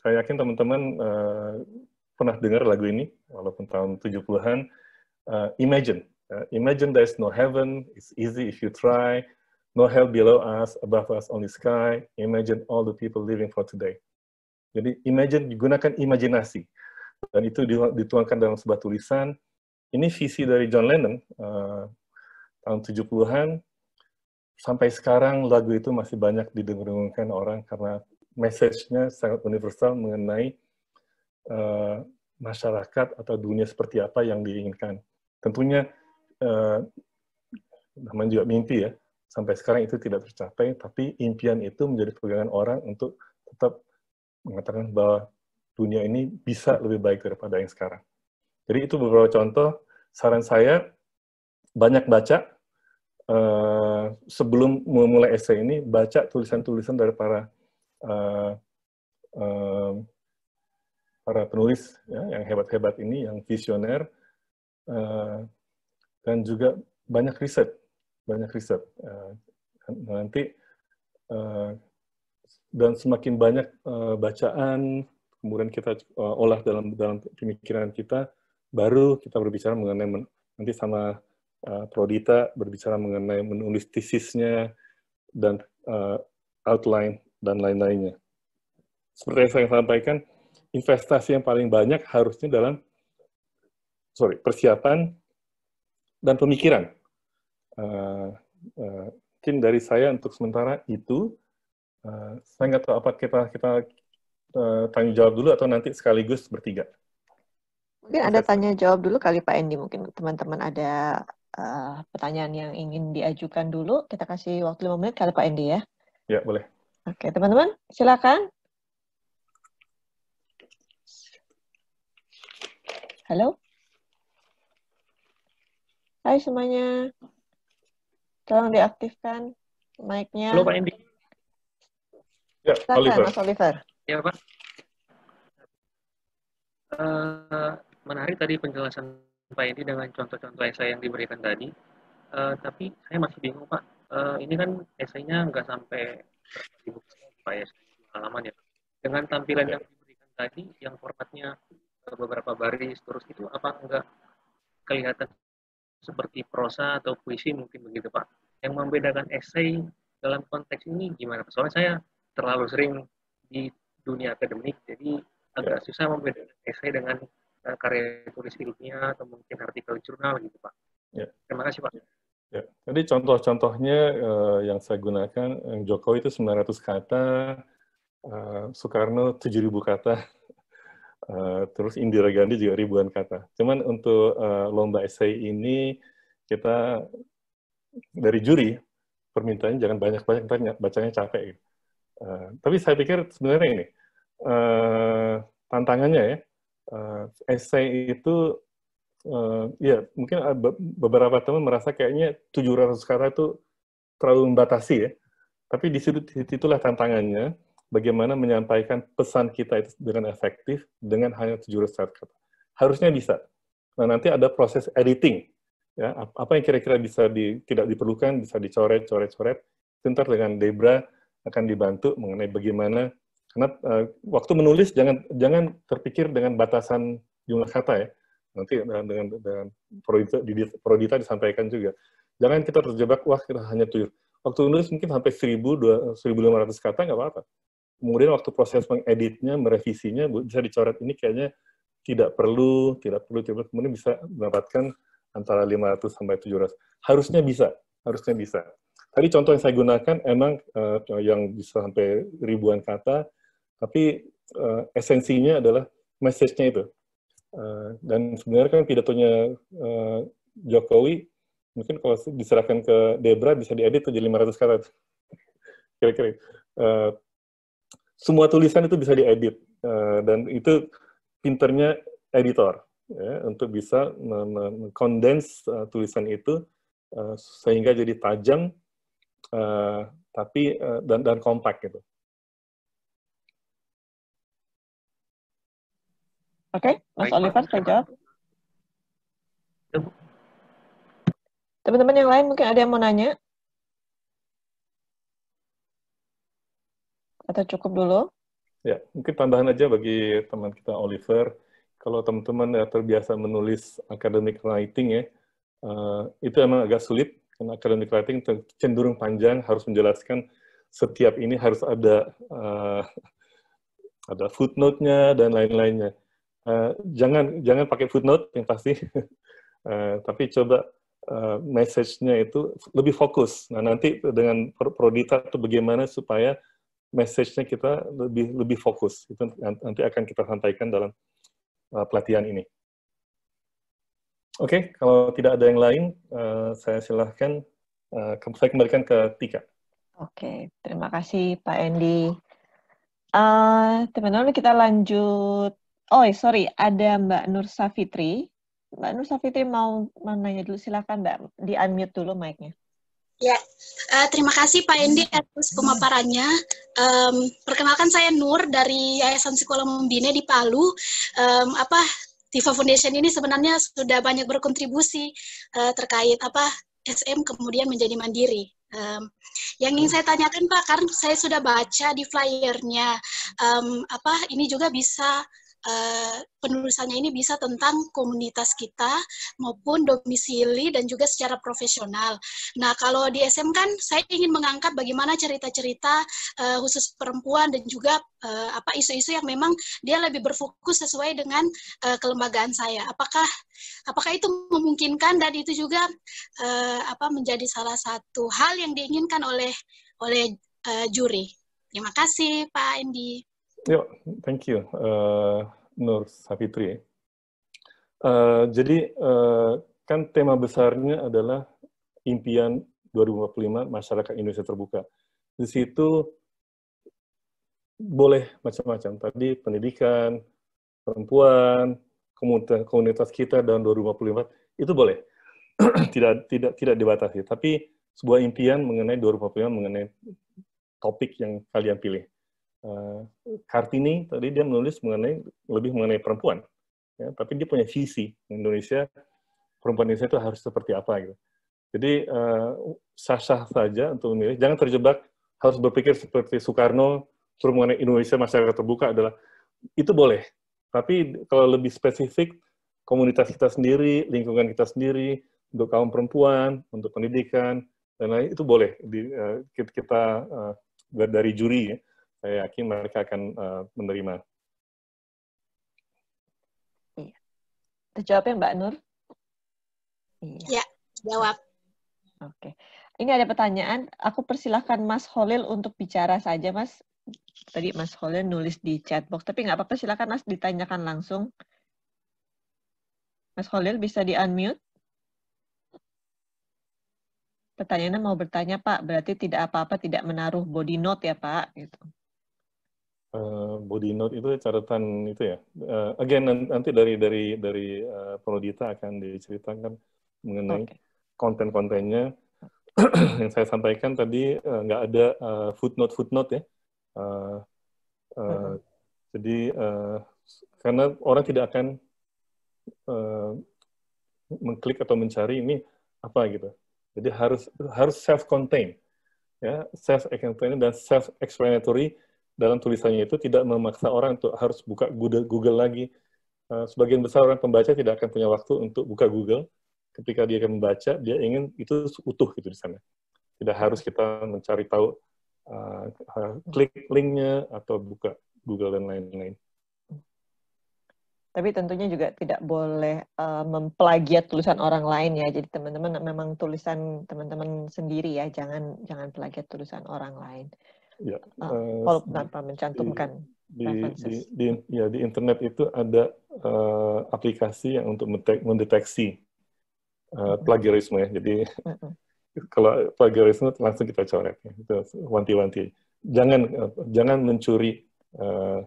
saya yakin teman-teman eh, pernah dengar lagu ini, walaupun tahun 70-an. Uh, imagine. Uh, imagine there's no heaven, it's easy if you try, no hell below us, above us, only sky. Imagine all the people living for today. Jadi imagine gunakan imajinasi dan itu dituangkan dalam sebuah tulisan. Ini visi dari John Lennon uh, tahun 70-an sampai sekarang lagu itu masih banyak didengarkan orang karena message-nya sangat universal mengenai uh, masyarakat atau dunia seperti apa yang diinginkan. Tentunya uh, namanya juga mimpi ya sampai sekarang itu tidak tercapai, tapi impian itu menjadi pegangan orang untuk tetap mengatakan bahwa dunia ini bisa lebih baik daripada yang sekarang. Jadi itu beberapa contoh. Saran saya, banyak baca. Uh, sebelum memulai esai ini, baca tulisan-tulisan dari para uh, uh, para penulis ya, yang hebat-hebat ini, yang visioner, uh, dan juga banyak riset banyak riset. Uh, nanti eh, dan semakin banyak eh, bacaan, kemudian kita olah dalam dalam pemikiran kita, baru kita berbicara mengenai nanti sama uh, Prodita berbicara mengenai menulis tesisnya dan outline dan lain-lainnya. Seperti yang saya sampaikan, investasi yang paling banyak harusnya dalam sorry persiapan dan pemikiran uh, mungkin dari saya untuk sementara itu uh, saya nggak tahu apa kita kita uh, tanya jawab dulu atau nanti sekaligus bertiga mungkin ada tanya jawab dulu kali Pak Endi mungkin teman-teman ada uh, pertanyaan yang ingin diajukan dulu kita kasih waktu lima menit kali Pak Endi ya ya boleh oke teman-teman silakan halo Hai semuanya. Tolong diaktifkan mic-nya. Halo Pak Indi. Ya, Silakan, Oliver. Mas Oliver. Ya, Pak. Uh, menarik tadi penjelasan Pak Indi dengan contoh-contoh esai yang diberikan tadi. Uh, tapi saya masih bingung, Pak. Uh, ini kan esainya nggak sampai dibuka, Pak, ya, halaman ya. Dengan tampilan ya. yang diberikan tadi, yang formatnya beberapa baris terus itu apa nggak kelihatan seperti prosa atau puisi mungkin begitu Pak yang membedakan esai dalam konteks ini gimana? Soalnya saya terlalu sering di dunia akademik, jadi agak ya. susah membedakan esai dengan uh, karya tulis ilmiah atau mungkin artikel jurnal gitu, Pak. Ya. Terima kasih, Pak. Ya. jadi contoh-contohnya uh, yang saya gunakan, yang Jokowi itu 900 kata, uh, Soekarno 7.000 kata, uh, terus Indira Gandhi juga ribuan kata. Cuman untuk uh, lomba esai ini, kita dari juri permintaannya jangan banyak-banyak tanya, bacanya capek. Gitu. Uh, tapi saya pikir sebenarnya ini uh, tantangannya ya uh, essay itu uh, ya mungkin beberapa teman merasa kayaknya 700 kata itu terlalu membatasi ya. Tapi di situ itulah tantangannya bagaimana menyampaikan pesan kita itu dengan efektif dengan hanya 700 kata. Harusnya bisa. Nah, nanti ada proses editing ya apa yang kira-kira bisa di, tidak diperlukan bisa dicoret coret coret nanti dengan Debra akan dibantu mengenai bagaimana karena uh, waktu menulis jangan jangan terpikir dengan batasan jumlah kata ya nanti dengan dengan, dengan Prodita, Prodita disampaikan juga jangan kita terjebak wah kita hanya tujuh waktu menulis mungkin sampai 1000 1500 kata nggak apa-apa kemudian waktu proses mengeditnya merevisinya bisa dicoret ini kayaknya tidak perlu tidak perlu tidak perlu kemudian bisa mendapatkan antara 500 sampai 700. Harusnya bisa, harusnya bisa. Tadi contoh yang saya gunakan emang uh, yang bisa sampai ribuan kata, tapi uh, esensinya adalah message-nya itu. Uh, dan sebenarnya kan pidatonya uh, Jokowi, mungkin kalau diserahkan ke Debra bisa diedit jadi 500 kata. Kira-kira. Uh, semua tulisan itu bisa diedit. Uh, dan itu pinternya editor ya, untuk bisa mengkondens uh, eh, tulisan itu uh, sehingga jadi tajam uh, tapi uh, dan dan kompak gitu. Oke, okay, Mas Baik, Oliver terjawab. Ya. Teman-teman yang lain mungkin ada yang mau nanya? Atau cukup dulu? Ya, mungkin tambahan aja bagi teman kita Oliver kalau teman-teman ya terbiasa menulis academic writing ya, uh, itu emang agak sulit karena academic writing cenderung panjang harus menjelaskan setiap ini harus ada uh, ada footnote-nya dan lain-lainnya. Uh, jangan jangan pakai footnote yang pasti, uh, tapi coba uh, message-nya itu lebih fokus. Nah nanti dengan prodita itu bagaimana supaya message-nya kita lebih lebih fokus itu nanti akan kita sampaikan dalam uh, pelatihan ini. Oke, okay, kalau tidak ada yang lain, uh, saya silahkan uh, saya kembalikan ke Tika. Oke, okay, terima kasih Pak Endi. Teman-teman uh, teman kita lanjut. Oh, iya, sorry, ada Mbak Nur Safitri. Mbak Nur Safitri mau menanya dulu, silakan Mbak, di unmute dulu mic-nya. Ya, uh, terima kasih Pak Endi atas pemaparannya. Um, perkenalkan saya Nur dari Yayasan Sekolah Membina di Palu. Um, apa Tifa Foundation ini sebenarnya sudah banyak berkontribusi uh, terkait apa SM kemudian menjadi mandiri. Um, yang ingin saya tanyakan Pak, karena saya sudah baca di flyernya, um, apa ini juga bisa uh, penulisannya ini bisa tentang komunitas kita maupun domisili dan juga secara profesional. Nah, kalau di SM kan saya ingin mengangkat bagaimana cerita-cerita uh, khusus perempuan dan juga uh, apa isu-isu yang memang dia lebih berfokus sesuai dengan uh, kelembagaan saya. Apakah apakah itu memungkinkan dan itu juga uh, apa menjadi salah satu hal yang diinginkan oleh oleh uh, juri. Terima kasih Pak Endi. Yuk, thank you, uh, Nur Safitri. Uh, jadi uh, kan tema besarnya adalah impian 2045 masyarakat Indonesia terbuka. Di situ boleh macam-macam. Tadi pendidikan, perempuan, komunitas, komunitas kita dalam 2045 itu boleh. tidak tidak tidak dibatasi, tapi sebuah impian mengenai 2045 mengenai topik yang kalian pilih. Eh, Kartini tadi dia menulis mengenai lebih mengenai perempuan, ya, tapi dia punya visi Indonesia perempuan Indonesia itu harus seperti apa gitu. Jadi eh, sah-sah uh, saja untuk memilih, jangan terjebak harus berpikir seperti Soekarno terus mengenai Indonesia masyarakat terbuka adalah itu boleh, tapi kalau lebih spesifik komunitas kita sendiri, lingkungan kita sendiri, untuk kaum perempuan, untuk pendidikan, dan lain itu boleh di, uh, kita, kita uh, dari juri ya, saya yakin mereka akan uh, menerima. Iya. Terjawab ya Mbak Nur? Iya, ya, jawab. Oke. Ini ada pertanyaan, aku persilahkan Mas Holil untuk bicara saja, Mas. Tadi Mas Holil nulis di chat box, tapi nggak apa-apa, silahkan Mas ditanyakan langsung. Mas Holil bisa di-unmute? Pertanyaannya mau bertanya, Pak, berarti tidak apa-apa, tidak menaruh body note ya, Pak? Gitu uh, body note itu catatan itu ya. Uh, again nanti dari dari dari uh, Prodita akan diceritakan mengenai okay. konten-kontennya yang saya sampaikan tadi nggak uh, ada uh, footnote footnote ya. Uh, uh, uh-huh. Jadi uh, karena orang tidak akan uh, mengklik atau mencari ini apa gitu. Jadi harus harus self contained ya self explanatory dan self explanatory dalam tulisannya itu tidak memaksa orang untuk harus buka Google, Google lagi. Eh, sebagian besar orang pembaca tidak akan punya waktu untuk buka Google. Ketika dia akan membaca, dia ingin itu utuh gitu di sana. Tidak harus kita mencari tahu uh, klik linknya atau buka Google dan lain-lain. Tapi tentunya juga tidak boleh uh, memplagiat tulisan orang lain ya. Jadi teman-teman memang tulisan teman-teman sendiri ya, jangan jangan plagiat tulisan orang lain ya, uh, tanpa mencantumkan di, di, Di, di, ya, di internet itu ada uh, aplikasi yang untuk mendeteksi uh, plagiarisme ya. Jadi uh-uh. kalau plagiarisme langsung kita coret. Ya. Itu wanti-wanti. Jangan uh, jangan mencuri ide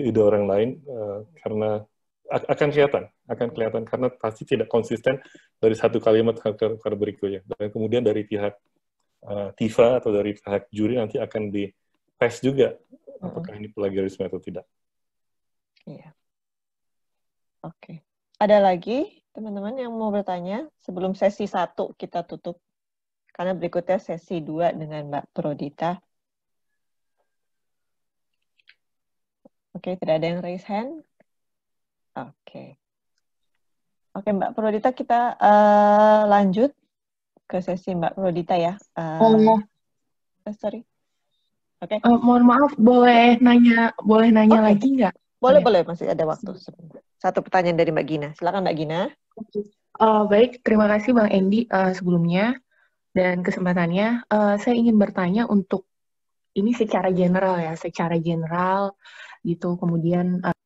ide-ide orang lain uh, karena akan kelihatan, akan kelihatan karena pasti tidak konsisten dari satu kalimat ke berikutnya dan kemudian dari pihak uh, TIFA atau dari pihak juri nanti akan di tes juga apakah ini plagiarisme atau tidak. Iya. Oke. Okay. Ada lagi teman-teman yang mau bertanya sebelum sesi satu kita tutup karena berikutnya sesi dua dengan Mbak Prodita. Oke, okay, tidak ada yang raise hand. Oke. Okay. Oke, Mbak Prodita kita uh, lanjut ke sesi Mbak Rodita ya. Uh, oh, eh, sorry. Oke. Okay. Uh, eh, mohon maaf, boleh nanya, boleh nanya okay. lagi nggak? Boleh, ya. boleh, masih ada waktu. Satu pertanyaan dari Mbak Gina. Silakan Mbak Gina. Uh, baik, terima kasih Bang Endi uh, sebelumnya dan kesempatannya. Uh, saya ingin bertanya untuk ini secara general ya, secara general gitu. Kemudian uh,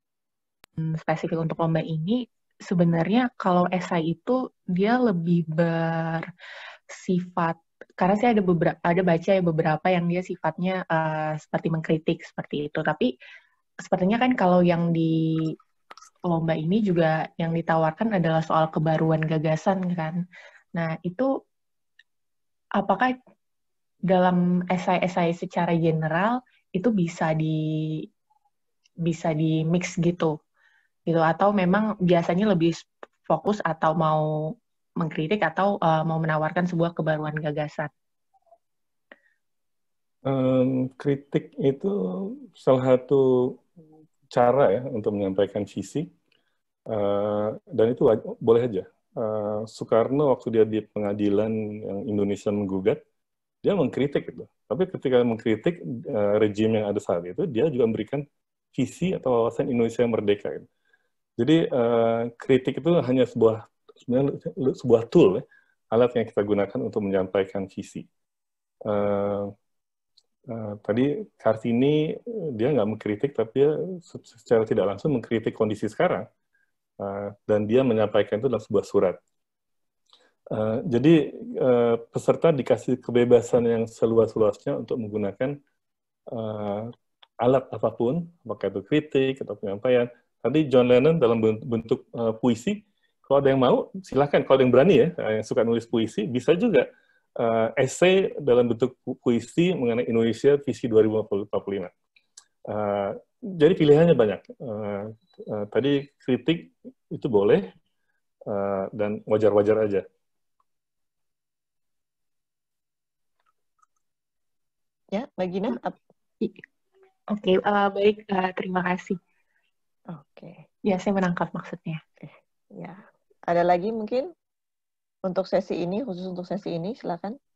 spesifik untuk lomba ini sebenarnya kalau esai itu dia lebih ber sifat karena saya ada beberapa ada baca ya beberapa yang dia sifatnya uh, seperti mengkritik seperti itu tapi sepertinya kan kalau yang di lomba ini juga yang ditawarkan adalah soal kebaruan gagasan kan nah itu apakah dalam esai-esai secara general itu bisa di bisa di mix gitu gitu atau memang biasanya lebih fokus atau mau mengkritik atau uh, mau menawarkan sebuah kebaruan gagasan? Um, kritik itu salah satu cara ya untuk menyampaikan visi uh, dan itu boleh aja. Uh, Soekarno waktu dia di pengadilan yang Indonesia menggugat, dia mengkritik itu. Tapi ketika mengkritik uh, rejim yang ada saat itu, dia juga memberikan visi atau wawasan Indonesia yang merdeka. Gitu. Jadi uh, kritik itu hanya sebuah sebenarnya sebuah tool, ya, alat yang kita gunakan untuk menyampaikan visi. Uh, uh, tadi Kartini dia nggak mengkritik, tapi dia secara tidak langsung mengkritik kondisi sekarang, uh, dan dia menyampaikan itu dalam sebuah surat. Uh, jadi uh, peserta dikasih kebebasan yang seluas-luasnya untuk menggunakan uh, alat apapun, apakah itu kritik atau penyampaian. Tadi John Lennon dalam bentuk, bentuk uh, puisi kalau ada yang mau, silahkan. Kalau ada yang berani ya, eh, yang suka nulis puisi, bisa juga uh, essay dalam bentuk puisi mengenai Indonesia Visi 2045. Uh, eh, jadi pilihannya banyak. Uh, uh, tadi kritik itu boleh uh, dan wajar-wajar aja. Ya, Mbak iya. Oke, okay, uh, baik. Uh, terima kasih. Oke. Okay. Ya, saya menangkap maksudnya. Ya. Ada lagi mungkin untuk sesi ini, khusus untuk sesi ini, silakan.